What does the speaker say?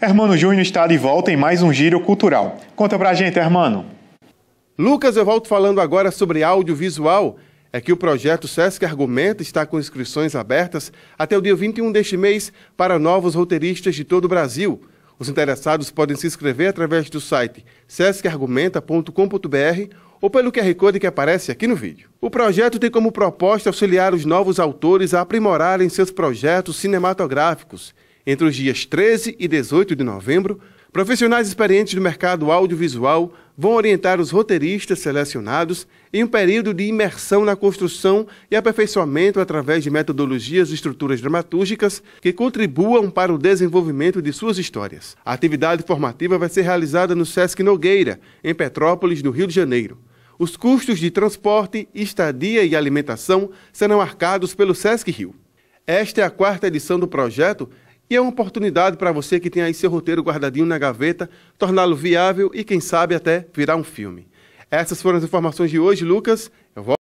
Hermano Júnior está de volta em mais um Giro Cultural. Conta pra gente, Hermano. Lucas, eu volto falando agora sobre audiovisual. É que o projeto SESC Argumenta está com inscrições abertas até o dia 21 deste mês para novos roteiristas de todo o Brasil. Os interessados podem se inscrever através do site sescargumenta.com.br ou pelo QR Code que aparece aqui no vídeo. O projeto tem como proposta auxiliar os novos autores a aprimorarem seus projetos cinematográficos entre os dias 13 e 18 de novembro, profissionais experientes do mercado audiovisual vão orientar os roteiristas selecionados em um período de imersão na construção e aperfeiçoamento através de metodologias e estruturas dramatúrgicas que contribuam para o desenvolvimento de suas histórias. A atividade formativa vai ser realizada no Sesc Nogueira, em Petrópolis, no Rio de Janeiro. Os custos de transporte, estadia e alimentação serão arcados pelo Sesc Rio. Esta é a quarta edição do projeto e é uma oportunidade para você que tem aí seu roteiro guardadinho na gaveta, torná-lo viável e, quem sabe, até virar um filme. Essas foram as informações de hoje, Lucas. Eu volto.